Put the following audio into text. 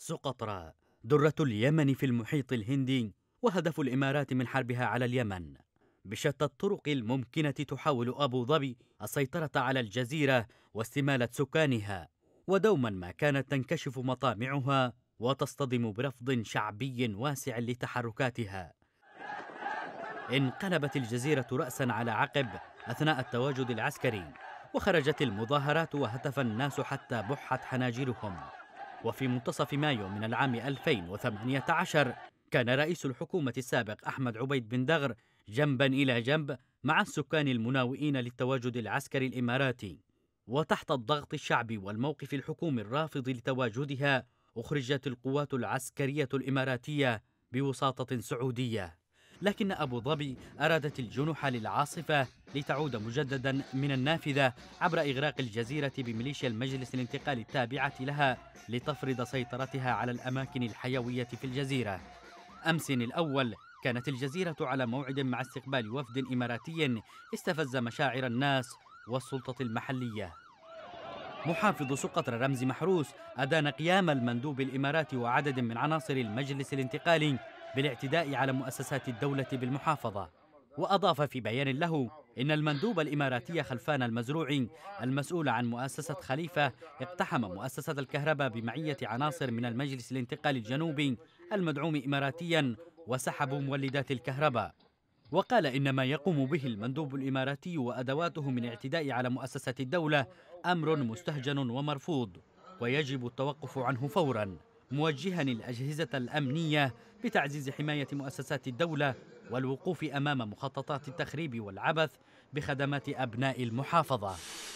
سقطرى درة اليمن في المحيط الهندي وهدف الإمارات من حربها على اليمن بشتى الطرق الممكنة تحاول أبو ظبي السيطرة على الجزيرة واستمالة سكانها ودوما ما كانت تنكشف مطامعها وتصطدم برفض شعبي واسع لتحركاتها انقلبت الجزيرة رأسا على عقب أثناء التواجد العسكري وخرجت المظاهرات وهتف الناس حتى بحت حناجرهم وفي منتصف مايو من العام 2018 كان رئيس الحكومة السابق أحمد عبيد بن دغر جنبا إلى جنب مع السكان المناوئين للتواجد العسكري الإماراتي وتحت الضغط الشعبي والموقف الحكومي الرافض لتواجدها أخرجت القوات العسكرية الإماراتية بوساطة سعودية لكن أبو ظبي أرادت الجنح للعاصفة لتعود مجددا من النافذة عبر إغراق الجزيرة بميليشيا المجلس الانتقالي التابعة لها لتفرض سيطرتها على الأماكن الحيوية في الجزيرة أمس الأول كانت الجزيرة على موعد مع استقبال وفد إماراتي استفز مشاعر الناس والسلطة المحلية محافظ سقطر رمزي محروس أدان قيام المندوب الإماراتي وعدد من عناصر المجلس الانتقالي بالاعتداء على مؤسسات الدولة بالمحافظة وأضاف في بيان له إن المندوب الإماراتي خلفان المزروعي المسؤول عن مؤسسة خليفة اقتحم مؤسسة الكهرباء بمعية عناصر من المجلس الانتقالي الجنوبي المدعوم إماراتيا وسحبوا مولدات الكهرباء وقال إن ما يقوم به المندوب الإماراتي وأدواته من اعتداء على مؤسسة الدولة أمر مستهجن ومرفوض ويجب التوقف عنه فوراً موجها الأجهزة الأمنية بتعزيز حماية مؤسسات الدولة والوقوف أمام مخططات التخريب والعبث بخدمات أبناء المحافظة